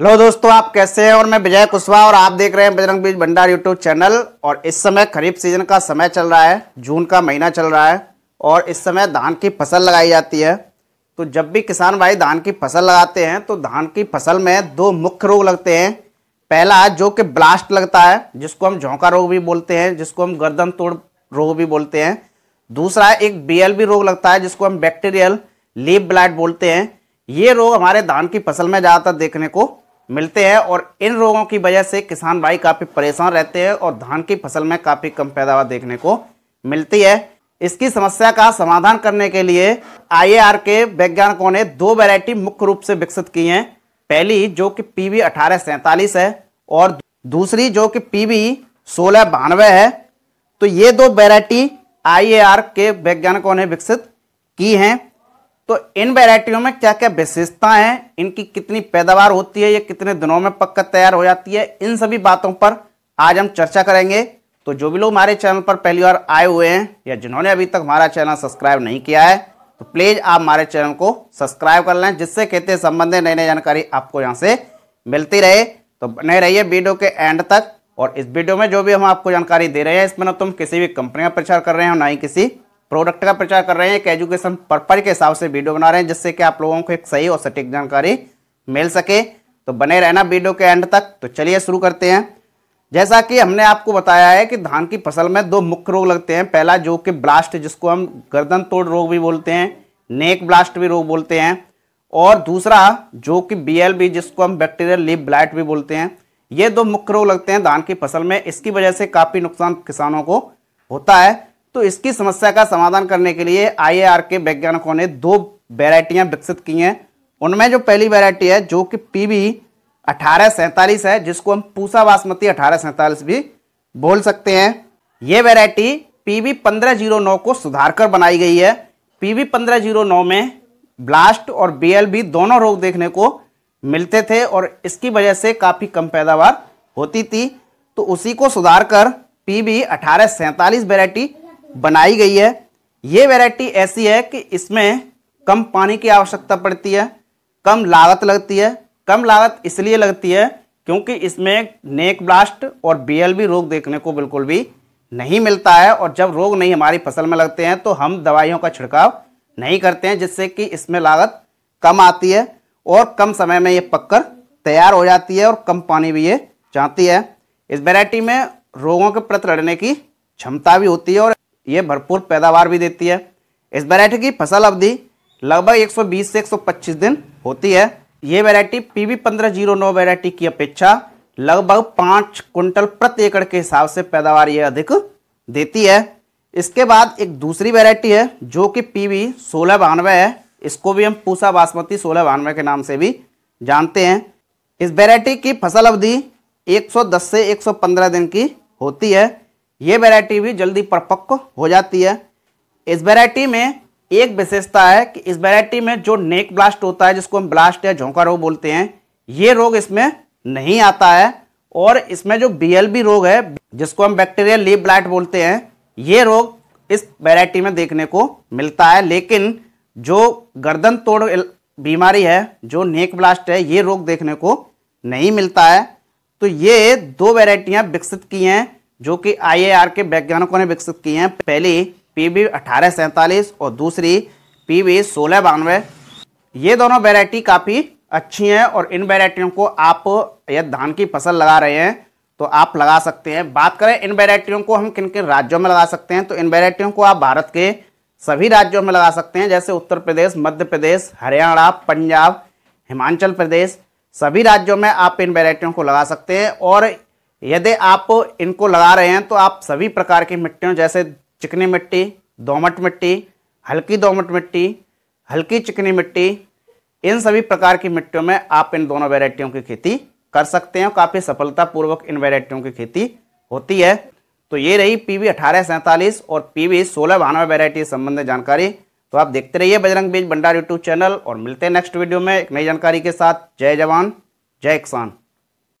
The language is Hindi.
हेलो दोस्तों आप कैसे हैं और मैं विजय कुशवाहा और आप देख रहे हैं बजरंग बीज भंडार यूट्यूब चैनल और इस समय खरीफ सीजन का समय चल रहा है जून का महीना चल रहा है और इस समय धान की फसल लगाई जाती है तो जब भी किसान भाई धान की फसल लगाते हैं तो धान की फसल में दो मुख्य रोग लगते हैं पहला जो कि ब्लास्ट लगता है जिसको हम झोंका रोग भी बोलते हैं जिसको हम गर्दन तोड़ रोग भी बोलते हैं दूसरा एक बी रोग लगता है जिसको हम बैक्टीरियल लीप ब्लाइट बोलते हैं ये रोग हमारे धान की फसल में ज़्यादातर देखने को मिलते हैं और इन रोगों की वजह से किसान भाई काफ़ी परेशान रहते हैं और धान की फसल में काफ़ी कम पैदावार देखने को मिलती है इसकी समस्या का समाधान करने के लिए आई के वैज्ञानिकों ने दो वैरायटी मुख्य रूप से विकसित की हैं पहली जो कि पी वी है और दूसरी जो कि पी वी सोलह बानवे है तो ये दो वैरायटी आई के वैज्ञानिकों ने विकसित की हैं तो इन वेराइटियों में क्या क्या विशेषताएं हैं इनकी कितनी पैदावार होती है ये कितने दिनों में पक्का तैयार हो जाती है इन सभी बातों पर आज हम चर्चा करेंगे तो जो भी लोग हमारे चैनल पर पहली बार आए हुए हैं या जिन्होंने अभी तक हमारा चैनल सब्सक्राइब नहीं किया है तो प्लीज़ आप हमारे चैनल को सब्सक्राइब कर लें जिससे कहते संबंधित नई नई जानकारी आपको यहाँ से मिलती रहे तो बने रहिए वीडियो के एंड तक और इस वीडियो में जो भी हम आपको जानकारी दे रहे हैं इसमें ना तुम किसी भी कंपनी का प्रचार कर रहे हो ना ही किसी प्रोडक्ट का प्रचार कर रहे हैं एक एजुकेशन पर्पज के हिसाब से वीडियो बना रहे हैं जिससे कि आप लोगों को एक सही और सटीक जानकारी मिल सके तो बने रहना वीडियो के एंड तक तो चलिए शुरू करते हैं जैसा कि हमने आपको बताया है कि धान की फसल में दो मुख्य रोग लगते हैं पहला जो कि ब्लास्ट जिसको हम गर्दन तोड़ रोग भी बोलते हैं नेक ब्लास्ट भी रोग बोलते हैं और दूसरा जो कि बीएलबी जिसको हम बैक्टीरियल लिप ब्लाइट भी बोलते हैं ये दो मुख्य रोग लगते हैं धान की फसल में इसकी वजह से काफ़ी नुकसान किसानों को होता है तो इसकी समस्या का समाधान करने के लिए आई के वैज्ञानिकों ने दो वेराइटियाँ विकसित की हैं उनमें जो पहली वेराइटी है जो कि पी अठारह है जिसको हम पूसा बासमती अठारह भी बोल सकते हैं ये वेराइटी पी पंद्रह को सुधार कर बनाई गई है पी पंद्रह में ब्लास्ट और बी दोनों रोग देखने को मिलते थे और इसकी वजह से काफ़ी कम पैदावार होती थी तो उसी को सुधार कर पी बी अठारह सैंतालीस वेरायटी बनाई गई है ये वैरायटी ऐसी है कि इसमें कम पानी की आवश्यकता पड़ती है कम लागत लगती है कम लागत इसलिए लगती है क्योंकि इसमें नेक ब्लास्ट और बीएलबी रोग देखने को बिल्कुल भी नहीं मिलता है और जब रोग नहीं हमारी फसल में लगते हैं तो हम दवाइयों का छिड़काव नहीं करते हैं जिससे कि इसमें लागत कम आती है और कम समय में ये पककर तैयार हो जाती है और कम पानी भी ये चाहती है इस वैरायटी में रोगों के प्रति लड़ने की क्षमता भी होती है और ये भरपूर पैदावार भी देती है इस वैरायटी की फसल अवधि लगभग 120 से 125 दिन होती है ये वैरायटी पी वी पंद्रह जीरो नौ वैरायटी की अपेक्षा लगभग पाँच कुंटल प्रति एकड़ के हिसाब से पैदावार ये अधिक देती है इसके बाद एक दूसरी वैरायटी है जो कि पी वी सोलह बानवे है इसको भी हम पूसा बासमती सोलह बानवे के नाम से भी जानते हैं इस वैरायटी की फसल अवधि 110 से 115 दिन की होती है ये वैरायटी भी जल्दी परपक्व हो जाती है इस वैरायटी में एक विशेषता है कि इस वैरायटी में जो नेक ब्लास्ट होता है जिसको हम ब्लास्ट या झोंका रोग बोलते हैं ये रोग इसमें नहीं आता है और इसमें जो बी रोग है जिसको हम बैक्टीरियल लीप ब्लाइट बोलते हैं ये रोग इस वैरायटी में देखने को मिलता है लेकिन जो गर्दन तोड़ बीमारी है जो नेक ब्लास्ट है ये रोग देखने को नहीं मिलता है तो ये दो वैरायटियाँ विकसित की हैं जो कि आईएआर के वैज्ञानिकों ने विकसित किए हैं पहली पीबी अठारह और दूसरी पीबी सोलह बानवे ये दोनों वेराइटी काफ़ी अच्छी हैं और इन वेराइटियों को आप यदि धान की फसल लगा रहे हैं तो आप लगा सकते हैं बात करें इन वेराइटियों को हम किन किन राज्यों में लगा सकते हैं तो इन वेराइटियों को आप भारत के सभी राज्यों में लगा सकते हैं जैसे उत्तर प्रदेश मध्य प्रदेश हरियाणा पंजाब हिमाचल प्रदेश सभी राज्यों में आप इन वेराइटियों को लगा सकते हैं और यदि आप इनको लगा रहे हैं तो आप सभी प्रकार की मिट्टियों जैसे चिकनी मिट्टी दोमट मिट्टी हल्की दोमट मिट्टी हल्की चिकनी मिट्टी इन सभी प्रकार की मिट्टियों में आप इन दोनों वेराइटियों की खेती कर सकते हैं काफ़ी सफलतापूर्वक इन वेराइटियों की खेती होती है तो ये रही पी वी अठारह सैंतालीस और पी वी सोलह बानवे वेराइटी संबंधित जानकारी तो आप देखते रहिए बजरंग बीज भंडार यूट्यूब चैनल और मिलते हैं नेक्स्ट वीडियो में एक नई जानकारी के साथ जय जवान जय किसान